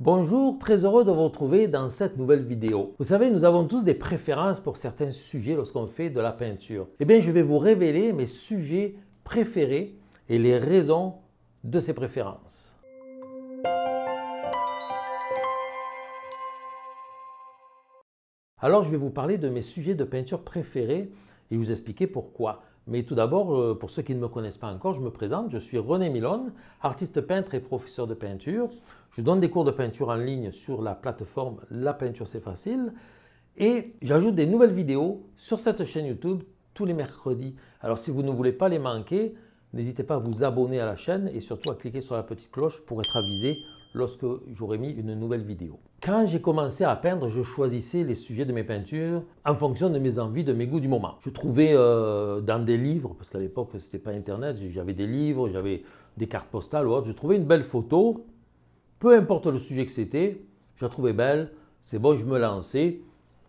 Bonjour, très heureux de vous retrouver dans cette nouvelle vidéo. Vous savez, nous avons tous des préférences pour certains sujets lorsqu'on fait de la peinture. Eh bien, je vais vous révéler mes sujets préférés et les raisons de ces préférences. Alors, je vais vous parler de mes sujets de peinture préférés et vous expliquer pourquoi. Mais tout d'abord, euh, pour ceux qui ne me connaissent pas encore, je me présente. Je suis René Milone, artiste peintre et professeur de peinture. Je donne des cours de peinture en ligne sur la plateforme La peinture c'est facile et j'ajoute des nouvelles vidéos sur cette chaîne YouTube tous les mercredis. Alors si vous ne voulez pas les manquer, n'hésitez pas à vous abonner à la chaîne et surtout à cliquer sur la petite cloche pour être avisé lorsque j'aurai mis une nouvelle vidéo. Quand j'ai commencé à peindre, je choisissais les sujets de mes peintures en fonction de mes envies, de mes goûts du moment. Je trouvais euh, dans des livres, parce qu'à l'époque n'était pas internet, j'avais des livres, j'avais des cartes postales ou autre, je trouvais une belle photo peu importe le sujet que c'était, je la trouvais belle, c'est bon, je me lançais.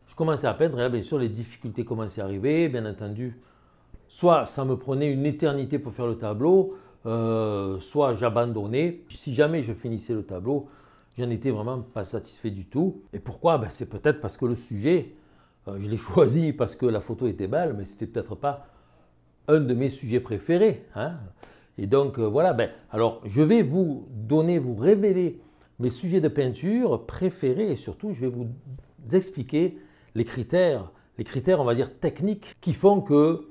Je commençais à peindre et hein, bien sûr, les difficultés commençaient à arriver, bien entendu. Soit ça me prenait une éternité pour faire le tableau, euh, soit j'abandonnais. Si jamais je finissais le tableau, j'en étais vraiment pas satisfait du tout. Et pourquoi ben, C'est peut-être parce que le sujet, euh, je l'ai choisi parce que la photo était belle, mais c'était peut-être pas un de mes sujets préférés. Hein. Et donc euh, voilà, ben, alors je vais vous donner, vous révéler mes sujets de peinture préférés et surtout je vais vous expliquer les critères, les critères on va dire techniques qui font que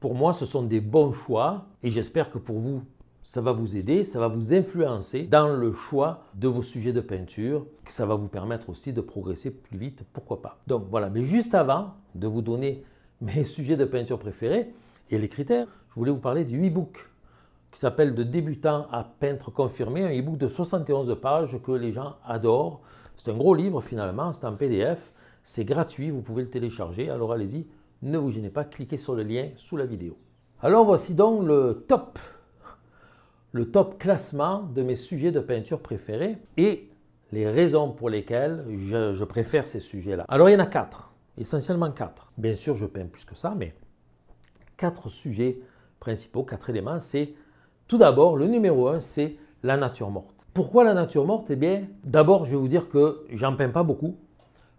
pour moi ce sont des bons choix et j'espère que pour vous ça va vous aider, ça va vous influencer dans le choix de vos sujets de peinture, que ça va vous permettre aussi de progresser plus vite, pourquoi pas. Donc voilà, mais juste avant de vous donner mes sujets de peinture préférés et les critères, je voulais vous parler du e-book qui s'appelle De débutant à peintre confirmé, un e-book de 71 pages que les gens adorent. C'est un gros livre finalement, c'est en PDF, c'est gratuit, vous pouvez le télécharger. Alors allez-y, ne vous gênez pas, cliquez sur le lien sous la vidéo. Alors voici donc le top, le top classement de mes sujets de peinture préférés et les raisons pour lesquelles je, préfère ces sujets-là. Alors il y en a quatre, essentiellement quatre. Bien sûr, je peins plus que ça, mais quatre sujets principaux, quatre éléments, c'est tout d'abord, le numéro 1, c'est la nature morte. Pourquoi la nature morte Eh bien, d'abord, je vais vous dire que j'en peins pas beaucoup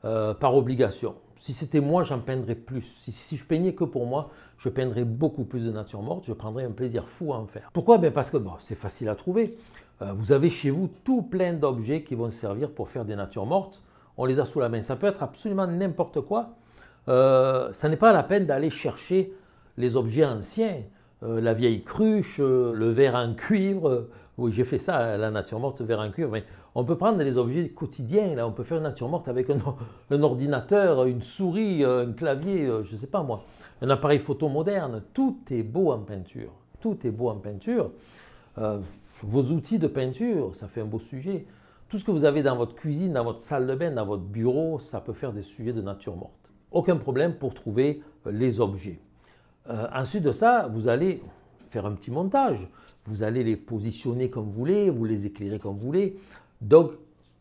euh, par obligation. Si c'était moi, j'en peindrais plus. Si, je peignais que pour moi, je peindrais beaucoup plus de nature morte. Je prendrais un plaisir fou à en faire. Pourquoi eh Parce que c'est facile à trouver. Euh, vous avez chez vous tout plein d'objets qui vont servir pour faire des natures mortes. On les a sous la main. Ça peut être absolument n'importe quoi. Euh, ça n'est pas la peine d'aller chercher les objets anciens. Euh, la vieille cruche, euh, le verre en cuivre. Oui, j'ai fait ça, la nature morte, verre en cuivre. Mais on peut prendre les objets quotidiens, là, on peut faire une nature morte avec un, ordinateur, une souris, euh, un clavier, je ne sais pas moi, un appareil photo moderne. Tout est beau en peinture. Tout est beau en peinture. vos outils de peinture, ça fait un beau sujet. Tout ce que vous avez dans votre cuisine, dans votre salle de bain, dans votre bureau, ça peut faire des sujets de nature morte. Aucun problème pour trouver les objets. Euh, ensuite de ça, vous allez faire un petit montage. Vous allez les positionner comme vous voulez, vous les éclairer comme vous voulez. Donc,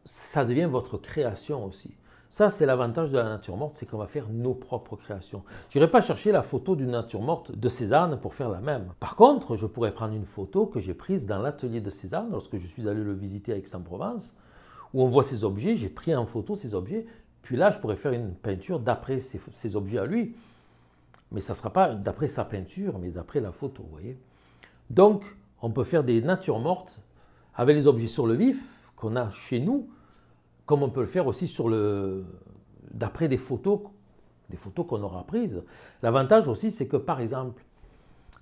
ça devient votre création aussi. Ça, c'est l'avantage de la nature morte, c'est qu'on va faire nos propres créations. Je n'irai pas chercher la photo d'une nature morte de Cézanne pour faire la même. Par contre, je pourrais prendre une photo que j'ai prise dans l'atelier de Cézanne lorsque je suis allé le visiter à Aix-en-Provence, où on voit ces objets, j'ai pris en photo ces objets, puis là, je pourrais faire une peinture d'après ces objets à lui mais ça ne sera pas d'après sa peinture, mais d'après la photo, vous voyez. Donc, on peut faire des natures mortes avec les objets sur le vif qu'on a chez nous, comme on peut le faire aussi sur le d'après des photos, des photos qu'on aura prises. L'avantage aussi, c'est que par exemple,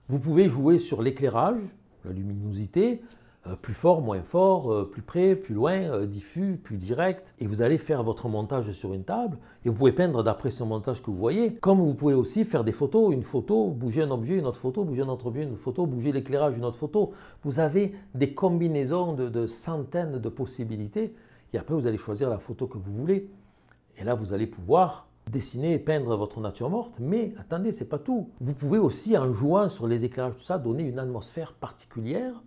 vous pouvez jouer sur l'éclairage, la luminosité, euh, plus fort, moins fort, euh, plus près, plus loin, euh, diffus, plus direct. Et vous allez faire votre montage sur une table et vous pouvez peindre d'après ce montage que vous voyez. Comme vous pouvez aussi faire des photos, une photo, bouger un objet, une autre photo, bouger un autre objet, une photo, bouger l'éclairage, une autre photo. Vous avez des combinaisons de, centaines de possibilités et après vous allez choisir la photo que vous voulez. Et là vous allez pouvoir dessiner et peindre votre nature morte, mais attendez, c'est pas tout. Vous pouvez aussi, en jouant sur les éclairages, tout ça, donner une atmosphère particulière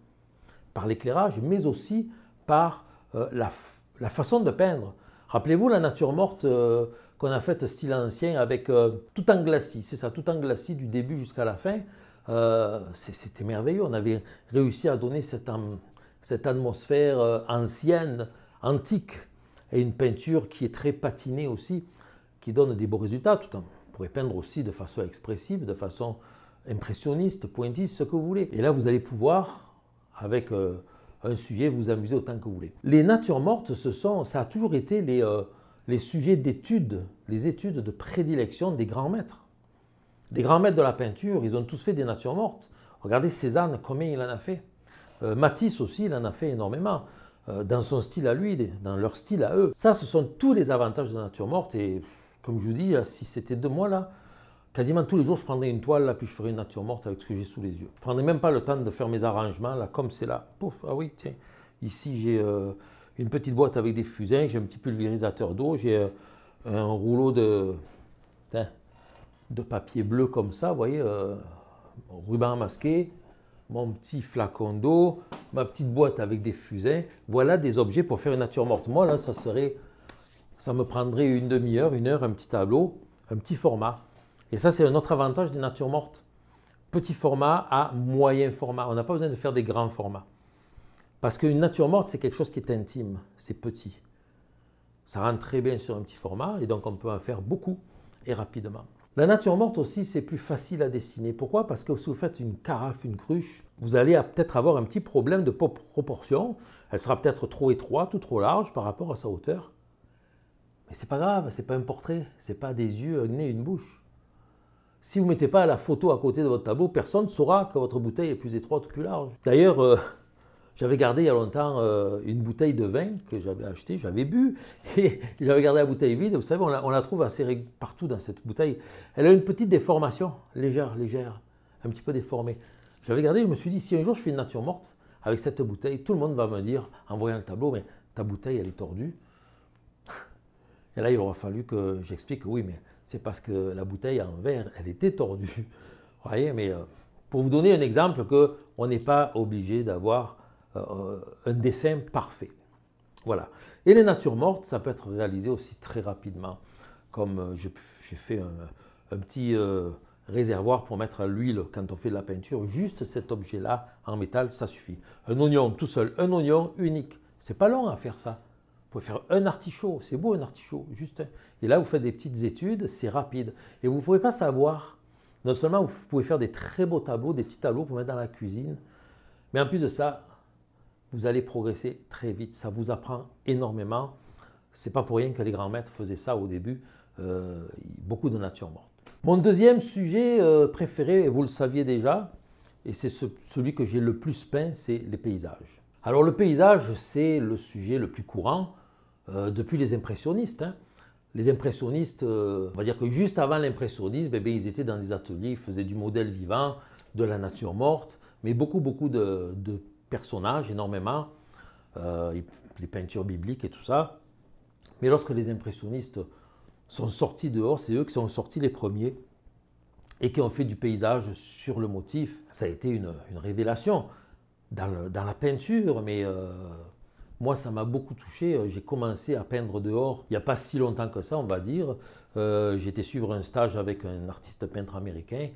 par l'éclairage, mais aussi par euh, la, façon de peindre. Rappelez-vous la nature morte euh, qu'on a faite style ancien avec euh, tout en glacis, c'est ça, tout en glacis du début jusqu'à la fin. C'était merveilleux, on avait réussi à donner cette, atmosphère ancienne, antique, et une peinture qui est très patinée aussi, qui donne des beaux résultats tout en pourrait peindre aussi de façon expressive, de façon impressionniste, pointiste, ce que vous voulez. Et là, vous allez pouvoir avec euh, un sujet, vous, amusez autant que vous voulez. Les natures mortes, ça a toujours été euh, les, sujets d'études, les études de prédilection des grands maîtres. Des grands maîtres de la peinture, ils ont tous fait des natures mortes. Regardez Cézanne, combien il en a fait. Euh, Matisse aussi, il en a fait énormément. dans son style à lui, dans leur style à eux. Ça, ce sont tous les avantages de la nature morte. Et comme je vous dis, si c'était de moi là, Quasiment tous les jours, je prendrais une toile, là, puis je ferai une nature morte avec ce que j'ai sous les yeux. Je prendrais même pas le temps de faire mes arrangements, là, comme c'est là. Pouf, ah oui, tiens, ici j'ai euh, une petite boîte avec des fusains, j'ai un petit pulvérisateur d'eau, j'ai euh, un rouleau de, de papier bleu comme ça, vous voyez, euh, ruban masqué, mon petit flacon d'eau, ma petite boîte avec des fusains. Voilà des objets pour faire une nature morte. Moi, là, ça serait, ça me prendrait une demi-heure, une heure, un petit tableau, un petit format. Et ça, c'est un autre avantage des natures mortes. Petit format à moyen format. On n'a pas besoin de faire des grands formats. Parce qu'une nature morte, c'est quelque chose qui est intime, c'est petit. Ça rentre très bien sur un petit format et donc on peut en faire beaucoup et rapidement. La nature morte aussi, c'est plus facile à dessiner. Pourquoi Parce que si vous faites une carafe, une cruche, vous allez peut-être avoir un petit problème de proportion. Elle sera peut-être trop étroite ou trop large par rapport à sa hauteur. Mais c'est pas grave, c'est pas un portrait, c'est pas des yeux, un nez, une bouche. Si vous ne mettez pas la photo à côté de votre tableau, personne ne saura que votre bouteille est plus étroite ou plus large. D'ailleurs, euh, j'avais gardé il y a longtemps euh, une bouteille de vin que j'avais achetée, j'avais bu, et j'avais gardé la bouteille vide. Vous savez, on la, trouve assez partout dans cette bouteille. Elle a une petite déformation, légère, légère, un petit peu déformée. J'avais gardé, je me suis dit, si un jour je fais une nature morte avec cette bouteille, tout le monde va me dire, en voyant le tableau, mais ta bouteille, elle est tordue. Et là, il aura fallu que j'explique, oui, mais c'est parce que la bouteille en verre, elle était tordue. Vous voyez, mais euh, pour vous donner un exemple, que on n'est pas obligé d'avoir euh, euh, un dessin parfait. Voilà. Et les natures mortes, ça peut être réalisé aussi très rapidement. Comme j'ai fait un, petit réservoir pour mettre l'huile quand on fait de la peinture, juste cet objet-là en métal, ça suffit. Un oignon tout seul, un oignon unique. C'est pas long à faire ça. Vous pouvez faire un artichaut, c'est beau un artichaut, juste un. Et là, vous faites des petites études, c'est rapide. Et vous ne pouvez pas savoir. Non seulement vous pouvez faire des très beaux tableaux, des petits tableaux pour mettre dans la cuisine, mais en plus de ça, vous allez progresser très vite. Ça vous apprend énormément. C'est pas pour rien que les grands maîtres faisaient ça au début. Euh, beaucoup de nature morte. Mon deuxième sujet euh, préféré, et vous le saviez déjà, et c'est celui que j'ai le plus peint, c'est les paysages. Alors le paysage, c'est le sujet le plus courant euh, depuis les impressionnistes. Hein. Les impressionnistes, euh, on va dire que juste avant l'impressionnisme, eh ils étaient dans des ateliers, ils faisaient du modèle vivant, de la nature morte, mais beaucoup, beaucoup de, personnages, énormément, euh, les peintures bibliques et tout ça. Mais lorsque les impressionnistes sont sortis dehors, c'est eux qui sont sortis les premiers et qui ont fait du paysage sur le motif. Ça a été une révélation dans, la peinture, mais euh, moi, ça m'a beaucoup touché. Euh, j'ai commencé à peindre dehors il n'y a pas si longtemps que ça, on va dire. Euh, J'étais suivre un stage avec un artiste peintre américain.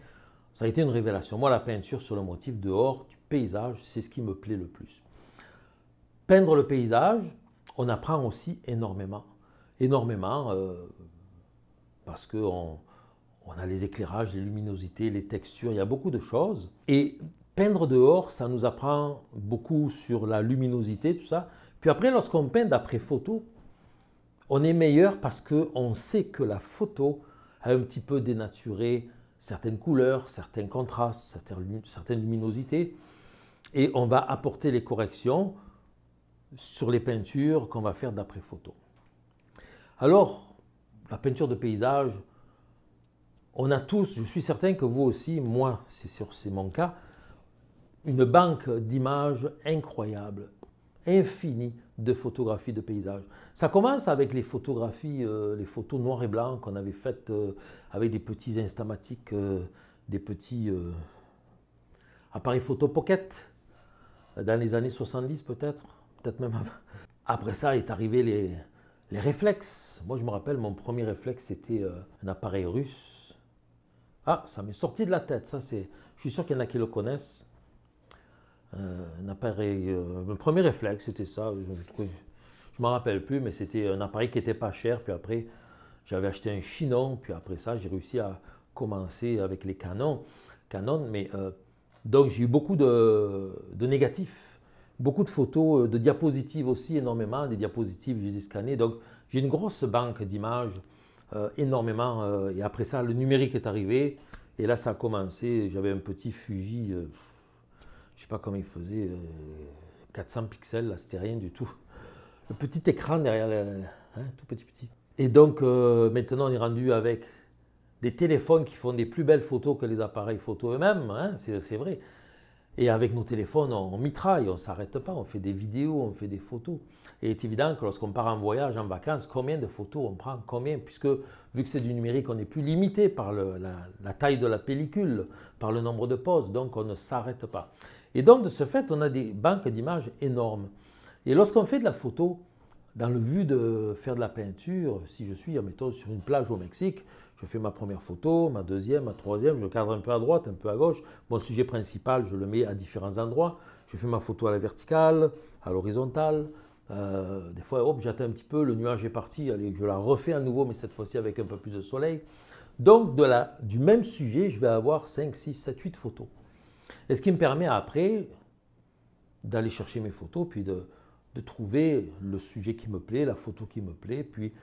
Ça a été une révélation. Moi, la peinture sur le motif dehors, du paysage, c'est ce qui me plaît le plus. Peindre le paysage, on apprend aussi énormément. Énormément, parce qu'on on a les éclairages, les luminosités, les textures, il y a beaucoup de choses. Et peindre dehors, ça nous apprend beaucoup sur la luminosité, tout ça. Puis après, lorsqu'on peint d'après photo, on est meilleur parce qu'on sait que la photo a un petit peu dénaturé certaines couleurs, certains contrastes, certaines luminosités. Et on va apporter les corrections sur les peintures qu'on va faire d'après photo. Alors, la peinture de paysage, on a tous, je suis certain que vous aussi, moi, c'est sûr, c'est mon cas, une banque d'images incroyable, infinie de photographies de paysages. Ça commence avec les photographies, euh, les photos noires et blancs qu'on avait faites euh, avec des petits instamatiques, euh, des petits appareils photo pocket, dans les années 70 peut-être, peut-être même avant. Après ça est arrivé les, les réflexes. Moi je me rappelle, mon premier réflexe c'était un appareil russe. Ah, ça m'est sorti de la tête, ça c'est... Je suis sûr qu'il y en a qui le connaissent. Euh, un appareil. mon euh, premier réflexe, c'était ça. Je ne m'en rappelle plus, mais c'était un appareil qui n'était pas cher. Puis après, j'avais acheté un Chinon. Puis après ça, j'ai réussi à commencer avec les canons. Canon, mais euh, donc j'ai eu beaucoup de, négatifs, beaucoup de photos, de diapositives aussi énormément, des diapositives je les ai scannées. Donc j'ai une grosse banque d'images, énormément. et après ça, le numérique est arrivé et là ça a commencé. J'avais un petit Fuji, je sais pas comment il faisait, 400 euh, pixels, là, c'était rien du tout. Le petit écran derrière, hein, tout petit petit. Et donc euh, maintenant on est rendu avec des téléphones qui font des plus belles photos que les appareils photo eux-mêmes, hein, c'est vrai. Et avec nos téléphones, on, mitraille, on ne s'arrête pas, on fait des vidéos, on fait des photos. Et il est évident que lorsqu'on part en voyage, en vacances, combien de photos on prend Combien Puisque vu que c'est du numérique, on est plus limité par la, la taille de la pellicule, par le nombre de poses, donc on ne s'arrête pas. Et donc, de ce fait, on a des banques d'images énormes. Et lorsqu'on fait de la photo, dans le but de faire de la peinture, si je suis, mettons, sur une plage au Mexique, je fais ma première photo, ma deuxième, ma troisième, je cadre un peu à droite, un peu à gauche. Mon sujet principal, je le mets à différents endroits. Je fais ma photo à la verticale, à l'horizontale. Euh, des fois, hop, j'attends un petit peu, le nuage est parti, allez, je la refais à nouveau, mais cette fois-ci avec un peu plus de soleil. Donc, du même sujet, je vais avoir 5, 6, 7, 8 photos. Et ce qui me permet après d'aller chercher mes photos, puis de, trouver le sujet qui me plaît, la photo qui me plaît. Puis,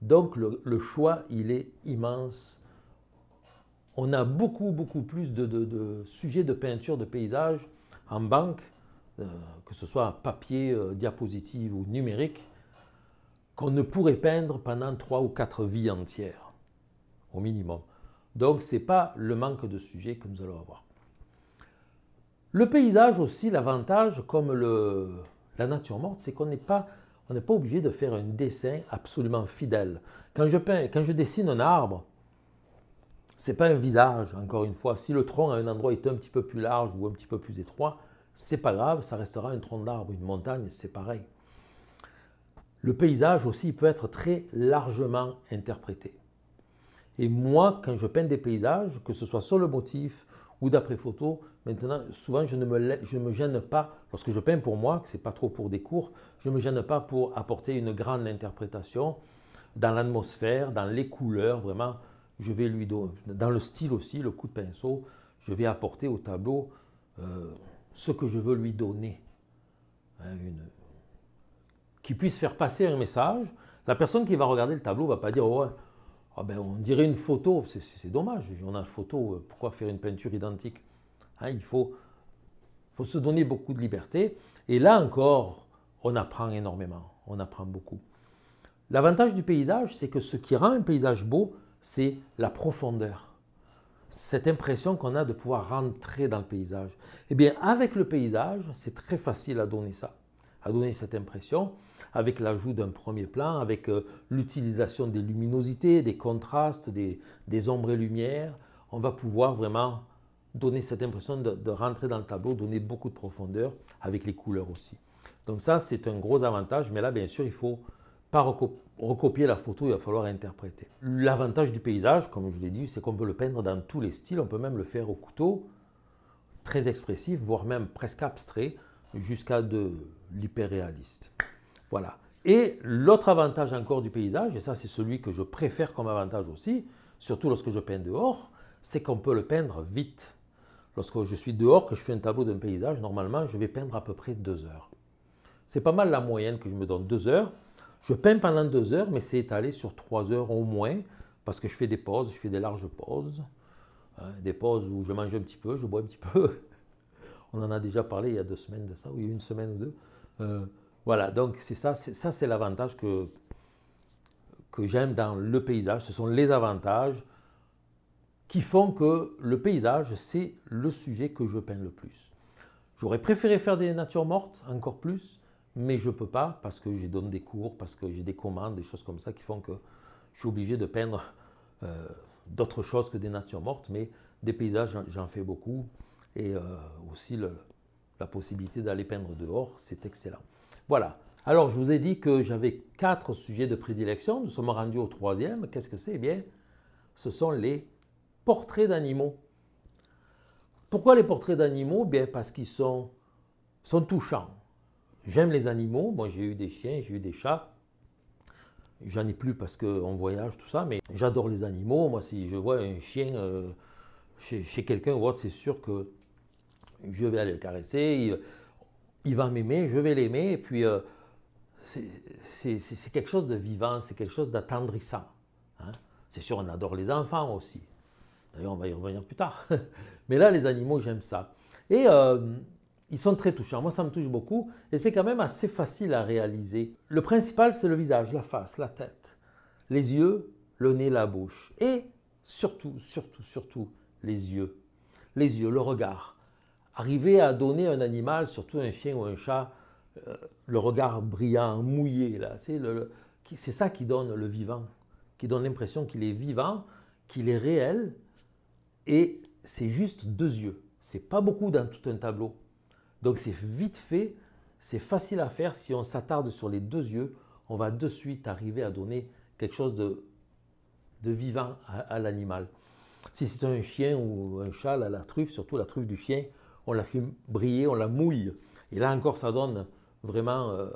donc le, choix, il est immense. On a beaucoup, beaucoup plus de, sujets de peinture, de paysages en banque, euh, que ce soit papier, euh, diapositive ou numérique, qu'on ne pourrait peindre pendant trois ou quatre vies entières, au minimum. Donc, ce n'est pas le manque de sujets que nous allons avoir. Le paysage aussi, l'avantage, comme la nature morte, c'est qu'on n'est pas, obligé de faire un dessin absolument fidèle. Quand je, peins, quand je dessine un arbre, ce n'est pas un visage, encore une fois. Si le tronc à un endroit est un petit peu plus large ou un petit peu plus étroit, c'est pas grave, ça restera un tronc d'arbre, une montagne, c'est pareil. Le paysage aussi peut être très largement interprété. Et moi, quand je peins des paysages, que ce soit sur le motif ou d'après photo, Maintenant, souvent, je ne me, me gêne pas, lorsque je peins pour moi, que ce n'est pas trop pour des cours, je ne me gêne pas pour apporter une grande interprétation dans l'atmosphère, dans les couleurs, vraiment. Je vais lui donner, dans le style aussi, le coup de pinceau, je vais apporter au tableau euh, ce que je veux lui donner. Hein, qui puisse faire passer un message. La personne qui va regarder le tableau ne va pas dire oh, ah ben, on dirait une photo, c'est dommage, on a une photo, euh, pourquoi faire une peinture identique Hein, il faut, se donner beaucoup de liberté. Et là encore, on apprend énormément, on apprend beaucoup. L'avantage du paysage, c'est que ce qui rend un paysage beau, c'est la profondeur. Cette impression qu'on a de pouvoir rentrer dans le paysage. Eh bien, avec le paysage, c'est très facile à donner ça, à donner cette impression, avec l'ajout d'un premier plan, avec euh, l'utilisation des luminosités, des contrastes, des ombres et lumières, on va pouvoir vraiment donner cette impression de, rentrer dans le tableau, donner beaucoup de profondeur avec les couleurs aussi. Donc ça, c'est un gros avantage, mais là, bien sûr, il faut pas recopier la photo, il va falloir interpréter. L'avantage du paysage, comme je l'ai dit, c'est qu'on peut le peindre dans tous les styles, on peut même le faire au couteau, très expressif, voire même presque abstrait, jusqu'à de l'hyperréaliste. Voilà. Et l'autre avantage encore du paysage, et ça c'est celui que je préfère comme avantage aussi, surtout lorsque je peins dehors, c'est qu'on peut le peindre vite. Parce que je suis dehors, que je fais un tableau d'un paysage, normalement, je vais peindre à peu près deux heures. C'est pas mal la moyenne que je me donne, deux heures. Je peins pendant deux heures, mais c'est étalé sur trois heures au moins, parce que je fais des pauses, je fais des larges pauses, hein, des pauses où je mange un petit peu, je bois un petit peu. On en a déjà parlé il y a deux semaines de ça, ou une semaine ou deux. Euh, voilà, donc c'est ça, ça c'est l'avantage que, que j'aime dans le paysage. Ce sont les avantages qui font que le paysage, c'est le sujet que je peins le plus. J'aurais préféré faire des natures mortes, encore plus, mais je ne peux pas parce que j'ai donne des cours, parce que j'ai des commandes, des choses comme ça qui font que je suis obligé de peindre euh, d'autres choses que des natures mortes, mais des paysages, j'en fais beaucoup, et euh, aussi le, la possibilité d'aller peindre dehors, c'est excellent. Voilà. Alors, je vous ai dit que j'avais quatre sujets de prédilection. Nous sommes rendus au troisième. Qu'est-ce que c'est Eh bien, ce sont les portraits d'animaux. Pourquoi les portraits d'animaux Bien parce qu'ils sont, sont touchants. J'aime les animaux. Moi, j'ai eu des chiens, j'ai eu des chats. J'en ai plus parce qu'on voyage, tout ça, mais j'adore les animaux. Moi, si je vois un chien euh, chez, quelqu'un ou autre, c'est sûr que je vais aller le caresser. Il, va m'aimer, je vais l'aimer. Et puis, euh, c'est quelque chose de vivant, c'est quelque chose d'attendrissant. Hein. C'est sûr, on adore les enfants aussi. D'ailleurs, on va y revenir plus tard. Mais là, les animaux, j'aime ça. Et euh, ils sont très touchants. Moi, ça me touche beaucoup. Et c'est quand même assez facile à réaliser. Le principal, c'est le visage, la face, la tête, les yeux, le nez, la bouche. Et surtout, surtout, surtout, les yeux. Les yeux, le regard. Arriver à donner à un animal, surtout un chien ou un chat, euh, le regard brillant, mouillé, là, c'est, le, c'est ça qui donne le vivant, qui donne l'impression qu'il est vivant, qu'il est réel, et c'est juste deux yeux. C'est pas beaucoup dans tout un tableau. Donc c'est vite fait, c'est facile à faire. Si on s'attarde sur les deux yeux, on va de suite arriver à donner quelque chose de, vivant à, l'animal. Si c'est un chien ou un chat, la truffe, surtout la truffe du chien, on la fait briller, on la mouille. Et là encore, ça donne vraiment euh,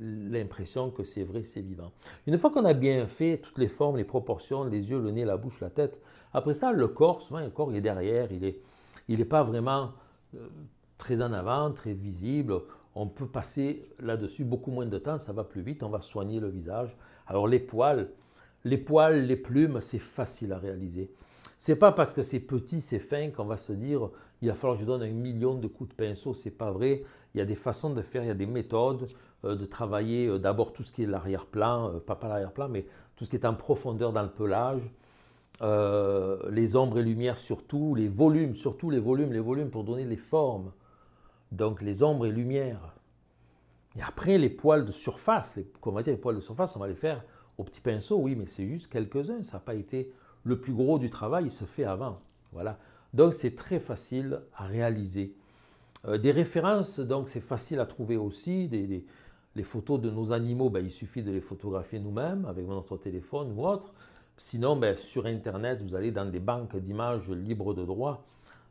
l'impression que c'est vrai, c'est vivant. Une fois qu'on a bien fait toutes les formes, les proportions, les yeux, le nez, la bouche, la tête, après ça, le corps, souvent le corps il est derrière, il n'est il est pas vraiment euh, très en avant, très visible. On peut passer là-dessus beaucoup moins de temps, ça va plus vite, on va soigner le visage. Alors les poils, les poils, les plumes, c'est facile à réaliser. C'est pas parce que c'est petit, c'est fin qu'on va se dire il va falloir que je donne un million de coups de pinceau. C'est pas vrai. Il y a des façons de faire, il y a des méthodes euh, de travailler euh, d'abord tout ce qui est l'arrière-plan, pas pas l'arrière-plan, mais tout ce qui est en profondeur dans le pelage, euh, les ombres et lumières surtout, les volumes, surtout les volumes, les volumes pour donner les formes. Donc les ombres et lumières. Et après, les poils de surface, les, comment dire, les poils de surface, on va les faire au petit pinceau, oui, mais c'est juste quelques-uns. Ça n'a pas été le plus gros du travail, il se fait avant. Voilà. Donc c'est très facile à réaliser. Euh, des références, donc c'est facile à trouver aussi. les photos de nos animaux, ben, il suffit de les photographier nous-mêmes avec notre téléphone ou autre. Sinon, ben, sur Internet, vous allez dans des banques d'images libres de droit,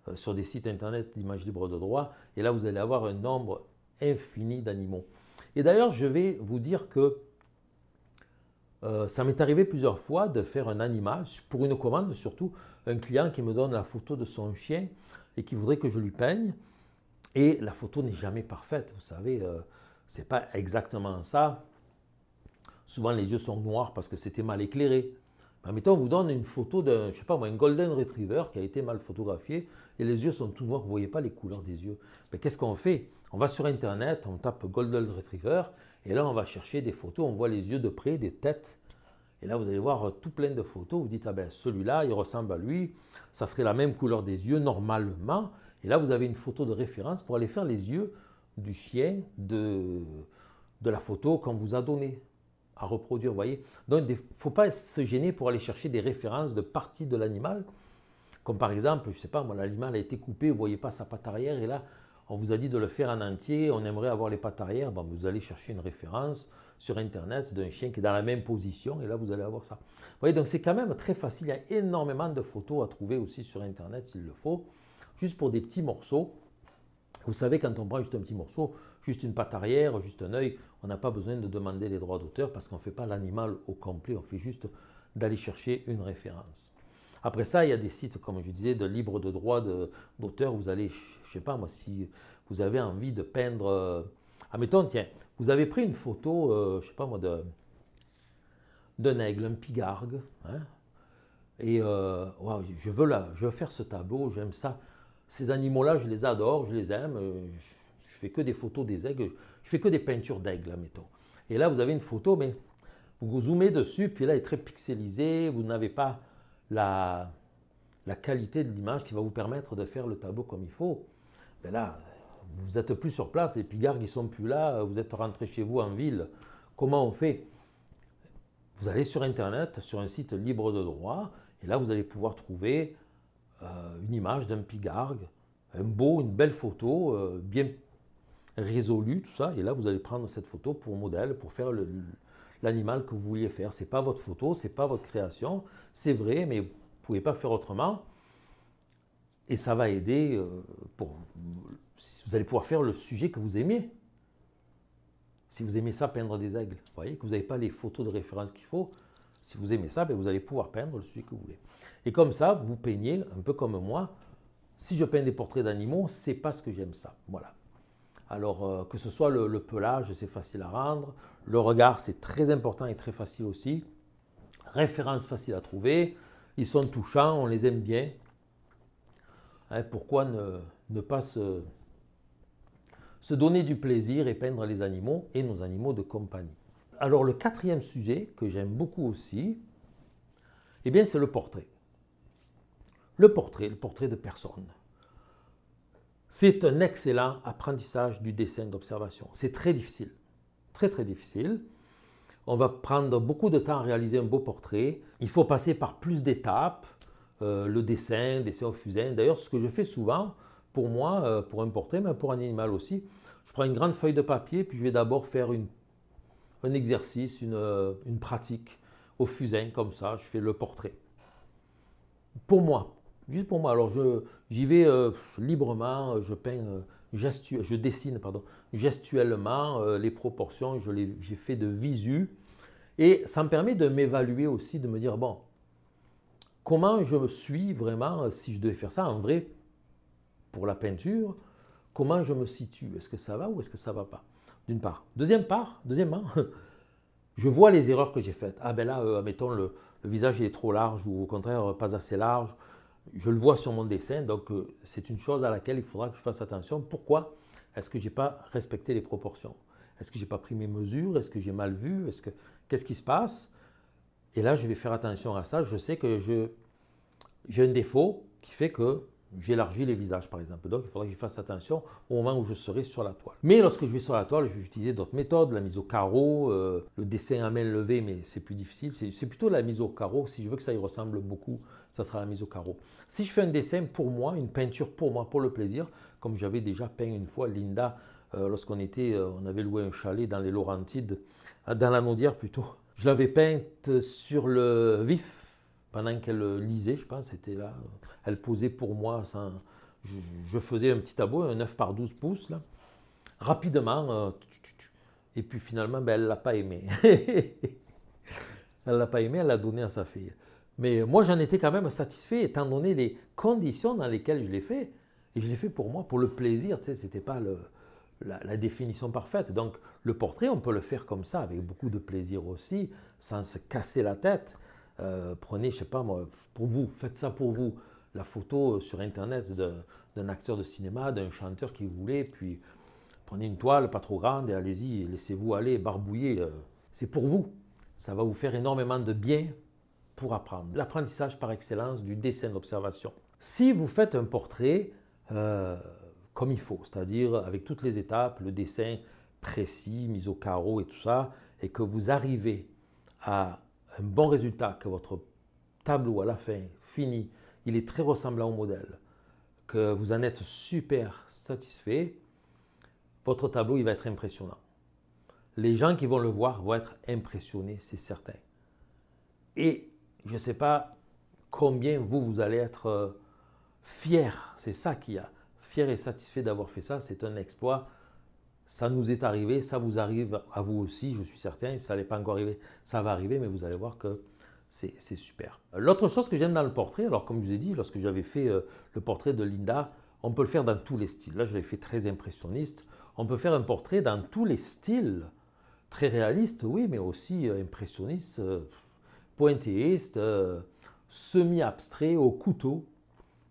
euh, sur des sites Internet d'images libres de droit, et là, vous allez avoir un nombre infini d'animaux. Et d'ailleurs, je vais vous dire que euh, ça m'est arrivé plusieurs fois de faire un animal, pour une commande surtout, un client qui me donne la photo de son chien et qui voudrait que je lui peigne. Et la photo n'est jamais parfaite, vous savez, euh, ce n'est pas exactement ça. Souvent les yeux sont noirs parce que c'était mal éclairé. Mettons, on vous donne une photo d'un, je sais pas un golden retriever qui a été mal photographié et les yeux sont tout noirs, vous ne voyez pas les couleurs des yeux. Mais qu'est-ce qu'on fait On va sur Internet, on tape golden retriever et là on va chercher des photos, on voit les yeux de près, des têtes. Et là vous allez voir euh, tout plein de photos, vous dites, ah ben celui-là, il ressemble à lui, ça serait la même couleur des yeux normalement. Et là vous avez une photo de référence pour aller faire les yeux du chien de, de la photo qu'on vous a donnée à reproduire, voyez. Donc il faut pas se gêner pour aller chercher des références de parties de l'animal, comme par exemple, je sais pas, moi l'animal a été coupé, vous voyez pas sa patte arrière, et là on vous a dit de le faire en entier, on aimerait avoir les pattes arrière, bon, vous allez chercher une référence sur internet d'un chien qui est dans la même position, et là vous allez avoir ça. Vous voyez, donc c'est quand même très facile, il y a énormément de photos à trouver aussi sur internet s'il le faut, juste pour des petits morceaux. Vous savez, quand on prend juste un petit morceau, juste une patte arrière, juste un œil. On n'a pas besoin de demander les droits d'auteur parce qu'on ne fait pas l'animal au complet, on fait juste d'aller chercher une référence. Après ça, il y a des sites, comme je disais, de libre de droit d'auteur. Vous allez, je sais pas moi, si vous avez envie de peindre. Ah, admettons, tiens, vous avez pris une photo, je euh, je sais pas moi, d'un aigle, un pigargue. Hein, et euh, je, veux là, je veux faire ce tableau, j'aime ça. Ces animaux-là, je les adore, je les aime. Je fais que des photos des aigles, je fais que des peintures d'aigles, mettons. Et là, vous avez une photo, mais vous, zoomez dessus, puis là, elle est très pixelisée, vous n'avez pas la, qualité de l'image qui va vous permettre de faire le tableau comme il faut. Ben là, vous êtes plus sur place, les pigargues ne sont plus là, vous êtes rentré chez vous en ville. Comment on fait Vous allez sur Internet, sur un site libre de droit, et là, vous allez pouvoir trouver euh, une image d'un pigargue, un beau, une belle photo, euh, bien résolu, tout ça. Et là, vous allez prendre cette photo pour modèle, pour faire l'animal que vous vouliez faire. Ce n'est pas votre photo, ce n'est pas votre création. C'est vrai, mais vous ne pouvez pas faire autrement. Et ça va aider euh, pour... Vous allez pouvoir faire le sujet que vous aimez. Si vous aimez ça, peindre des aigles, vous voyez que vous n'avez pas les photos de référence qu'il faut. Si vous aimez ça, ben vous allez pouvoir peindre le sujet que vous voulez. Et comme ça, vous peignez, un peu comme moi, si je peins des portraits d'animaux, c'est parce que j'aime ça. Voilà. Alors euh, que ce soit le, pelage, c'est facile à rendre, le regard, c'est très important et très facile aussi. Référence facile à trouver, ils sont touchants, on les aime bien. Hein, pourquoi ne, pas se, donner du plaisir et peindre les animaux et nos animaux de compagnie Alors le quatrième sujet que j'aime beaucoup aussi, eh bien c'est le portrait. Le portrait, le portrait de personne. C'est un excellent apprentissage du dessin d'observation. C'est très difficile, très très difficile. On va prendre beaucoup de temps à réaliser un beau portrait. Il faut passer par plus d'étapes. Euh, le dessin, dessin au fusain. D'ailleurs, ce que je fais souvent, pour moi, euh, pour un portrait, mais pour un animal aussi, je prends une grande feuille de papier, puis je vais d'abord faire une, un exercice, une, euh, une pratique au fusain, comme ça, je fais le portrait. Pour moi, Juste pour moi. Alors, j'y vais euh, librement, euh, je peins, euh, je dessine, pardon, gestuellement les proportions, je j'ai fait de visu. Et ça me permet de m'évaluer aussi, de me dire, bon, comment je suis vraiment, si je devais faire ça en vrai, pour la peinture, comment je me situe Est-ce que ça va ou est-ce que ça va pas D'une part. Deuxième part, deuxièmement, je vois les erreurs que j'ai faites. Ah ben là, admettons, le, le visage est trop large ou au contraire, pas assez large je le vois sur mon dessin, donc euh, c'est une chose à laquelle il faudra que je fasse attention. Pourquoi est-ce que je n'ai pas respecté les proportions Est-ce que je n'ai pas pris mes mesures Est-ce que j'ai mal vu Est-ce que Qu'est-ce qui se passe Et là, je vais faire attention à ça. Je sais que je, j'ai un défaut qui fait que J'élargis les visages, par exemple. Donc, il faudra que je fasse attention au moment où je serai sur la toile. Mais lorsque je vais sur la toile, je vais utiliser d'autres méthodes, la mise au carreau, euh, le dessin à main levée, mais c'est plus difficile. C'est plutôt la mise au carreau. Si je veux que ça y ressemble beaucoup, ça sera la mise au carreau. Si je fais un dessin pour moi, une peinture pour moi, pour le plaisir, comme j'avais déjà peint une fois Linda, euh, lorsqu'on était, euh, on avait loué un chalet dans les Laurentides, dans la Naudière plutôt. Je l'avais peinte sur le vif, pendant qu'elle euh, lisait, je pense, là, euh, elle posait pour moi, je, faisais un petit tableau, un 9 par 12 pouces, là, rapidement. Euh, et puis finalement, ben, elle ne l'a pas aimé. elle ne l'a pas aimé, elle l'a donné à sa fille. Mais moi, j'en étais quand même satisfait, étant donné les conditions dans lesquelles je l'ai fait. Et je l'ai fait pour moi, pour le plaisir, ce n'était pas la, définition parfaite. Donc, le portrait, on peut le faire comme ça, avec beaucoup de plaisir aussi, sans se casser la tête. Euh, prenez, je sais pas moi, pour vous, faites ça pour vous, la photo euh, sur Internet d'un acteur de cinéma, d'un chanteur qui vous puis prenez une toile pas trop grande et allez-y, laissez-vous aller, barbouiller. Euh. C'est pour vous. Ça va vous faire énormément de bien pour apprendre. L'apprentissage par excellence du dessin d'observation. Si vous faites un portrait comme il faut, c'est-à-dire avec toutes les étapes, le dessin précis, mise au carreau et tout ça, et que vous arrivez à un bon résultat, que votre tableau à la fin, fini, il est très ressemblant au modèle, que vous en êtes super satisfait, votre tableau, il va être impressionnant. Les gens qui vont le voir vont être impressionnés, c'est certain. Et je ne sais pas combien vous, vous allez être euh, fier, C'est ça qu'il y a. Fier et satisfait d'avoir fait ça, c'est un exploit ça nous est arrivé, ça vous arrive à vous aussi, je suis certain, et ça n'est pas encore arrivé, ça va arriver, mais vous allez voir que c'est super. L'autre chose que j'aime dans le portrait, alors comme je vous ai dit, lorsque j'avais fait euh, le portrait de Linda, on peut le faire dans tous les styles. Là, je l'ai fait très impressionniste. On peut faire un portrait dans tous les styles, très réaliste, oui, mais aussi euh, impressionniste, euh, pointéiste, semi-abstrait, au couteau.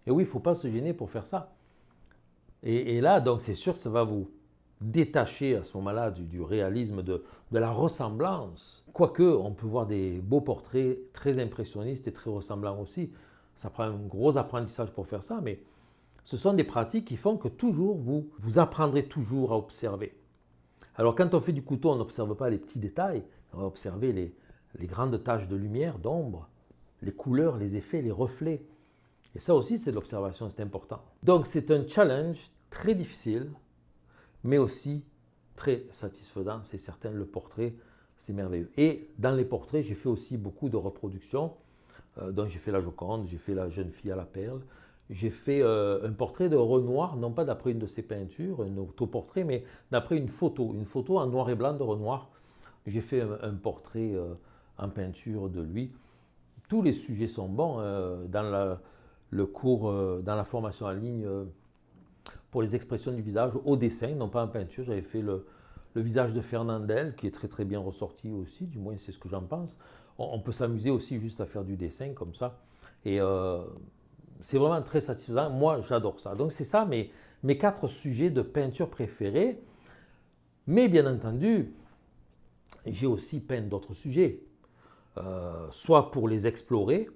Et oui, il ne faut pas se gêner pour faire ça. Et, et là, donc c'est sûr, ça va vous, détaché à ce moment-là du, réalisme, de, la ressemblance. Quoique, on peut voir des beaux portraits très impressionnistes et très ressemblants aussi. Ça prend un gros apprentissage pour faire ça, mais ce sont des pratiques qui font que toujours vous, vous apprendrez toujours à observer. Alors quand on fait du couteau, on n'observe pas les petits détails, on va observer les, les grandes taches de lumière, d'ombre, les couleurs, les effets, les reflets. Et ça aussi, c'est de l'observation, c'est important. Donc c'est un challenge très difficile, mais aussi très satisfaisant, c'est certain, le portrait, c'est merveilleux. Et dans les portraits, j'ai fait aussi beaucoup de reproductions, euh, donc dont j'ai fait la Joconde, j'ai fait la jeune fille à la perle, j'ai fait euh, un portrait de Renoir, non pas d'après une de ses peintures, un autoportrait, mais d'après une photo, une photo en noir et blanc de Renoir. J'ai fait un, portrait euh, en peinture de lui. Tous les sujets sont bons. dans le cours, dans la formation en ligne, pour les expressions du visage au dessin, non pas en peinture. J'avais fait le, visage de Fernandel, qui est très très bien ressorti aussi, du moins c'est ce que j'en pense. On, peut s'amuser aussi juste à faire du dessin comme ça. Et euh, c'est vraiment très satisfaisant. Moi, j'adore ça. Donc c'est ça mes, mes quatre sujets de peinture préférés. Mais bien entendu, j'ai aussi peint d'autres sujets, euh, soit pour les explorer,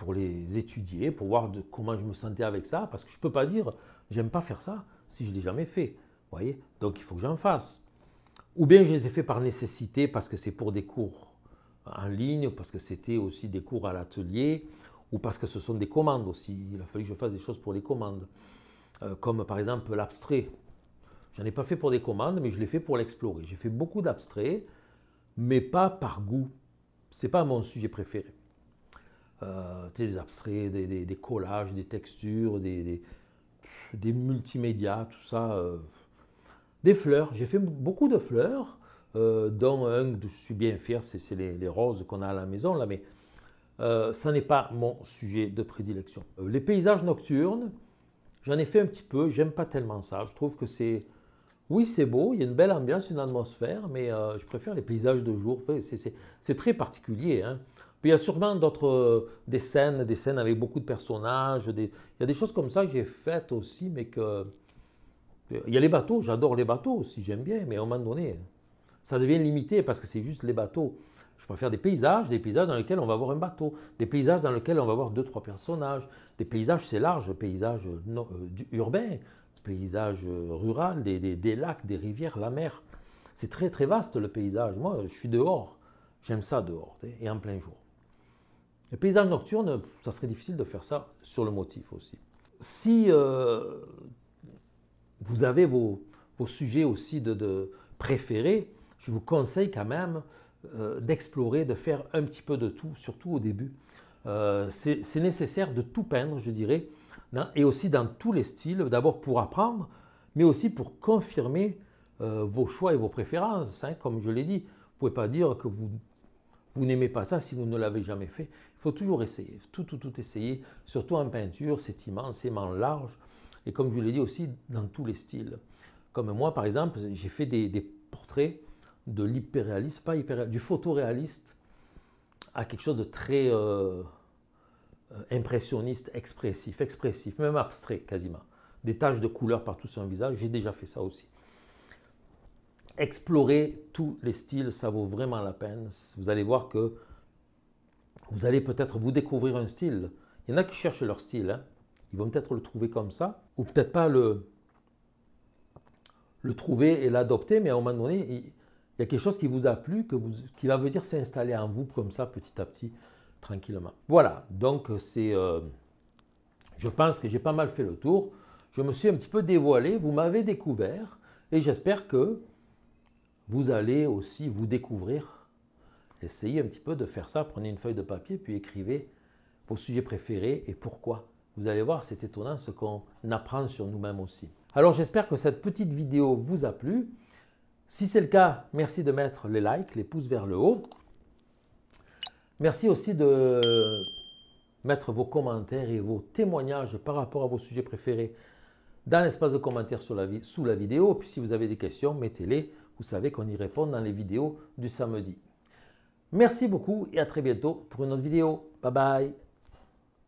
pour les étudier, pour voir de, comment je me sentais avec ça, parce que je ne peux pas dire j'aime pas faire ça si je ne l'ai jamais fait. voyez Donc il faut que j'en fasse. Ou bien je les ai fait par nécessité parce que c'est pour des cours en ligne, parce que c'était aussi des cours à l'atelier, ou parce que ce sont des commandes aussi. Il a fallu que je fasse des choses pour les commandes, euh, comme par exemple l'abstrait. Je n'en ai pas fait pour des commandes, mais je l'ai fait pour l'explorer. J'ai fait beaucoup d'abstraits, mais pas par goût. C'est pas mon sujet préféré. Euh, des abstraits, des, collages, des textures, des, des multimédias, tout ça. Euh, des fleurs, j'ai fait beaucoup de fleurs, euh, dont un que je suis bien fier, c'est les, les, roses qu'on a à la maison là, mais ça n'est pas mon sujet de prédilection. Les paysages nocturnes, j'en ai fait un petit peu, j'aime pas tellement ça, je trouve que c'est... Oui, c'est beau, il y a une belle ambiance, une atmosphère, mais je préfère les paysages de jour. c'est très particulier. Hein. Puis il y a sûrement d'autres euh, des scènes, des scènes avec beaucoup de personnages. Il y a des choses comme ça que j'ai faites aussi, mais que. Euh, il y a les bateaux, j'adore les bateaux aussi, j'aime bien, mais à un moment donné, ça devient limité parce que c'est juste les bateaux. Je préfère des paysages, des paysages dans lesquels on va voir un bateau, des paysages dans lesquels on va voir deux, trois personnages, des paysages, c'est large, paysages euh, urbains, paysages ruraux, des, des, lacs, des rivières, la mer. C'est très, très vaste le paysage. Moi, je suis dehors, j'aime ça dehors, et en plein jour. Le paysage nocturne, ça serait difficile de faire ça sur le motif aussi. Si euh, vous avez vos, sujets aussi de, de, préférés, je vous conseille quand même euh, d'explorer, de faire un petit peu de tout, surtout au début. Euh, c'est nécessaire de tout peindre, je dirais, et aussi dans tous les styles, d'abord pour apprendre, mais aussi pour confirmer vos choix et vos préférences. Hein, comme je l'ai dit, vous ne pouvez pas dire que vous vous n'aimez pas ça si vous ne l'avez jamais fait. Il faut toujours essayer, tout, tout, tout essayer. Surtout en peinture, c'est immense, immensément large. Et comme je l'ai dit aussi, dans tous les styles. Comme moi, par exemple, j'ai fait des, portraits de l'hyperréaliste, pas hyperréaliste, du photoréaliste à quelque chose de très euh, euh, impressionniste, expressif, expressif, même abstrait quasiment. Des taches de couleur partout sur un visage, j'ai déjà fait ça aussi. Explorer tous les styles, ça vaut vraiment la peine. Vous allez voir que vous allez peut-être vous découvrir un style. Il y en a qui cherchent leur style. Hein. Ils vont peut-être le trouver comme ça, ou peut-être pas le, le trouver et l'adopter, mais à un moment donné, il, y a quelque chose qui vous a plu, que vous, qui va venir s'installer en vous comme ça, petit à petit, tranquillement. Voilà, donc c'est... Euh, je pense que j'ai pas mal fait le tour. Je me suis un petit peu dévoilé, vous m'avez découvert, et j'espère que vous allez aussi vous découvrir. Essayez un petit peu de faire ça, prenez une feuille de papier, puis écrivez vos sujets préférés et pourquoi. Vous allez voir, c'est étonnant ce qu'on apprend sur nous-mêmes aussi. Alors j'espère que cette petite vidéo vous a plu. Si c'est le cas, merci de mettre les likes, les pouces vers le haut. Merci aussi de mettre vos commentaires et vos témoignages par rapport à vos sujets préférés dans l'espace de commentaires sous la vidéo. Puis si vous avez des questions, mettez-les vous savez qu'on y répond dans les vidéos du samedi. Merci beaucoup et à très bientôt pour une autre vidéo. Bye bye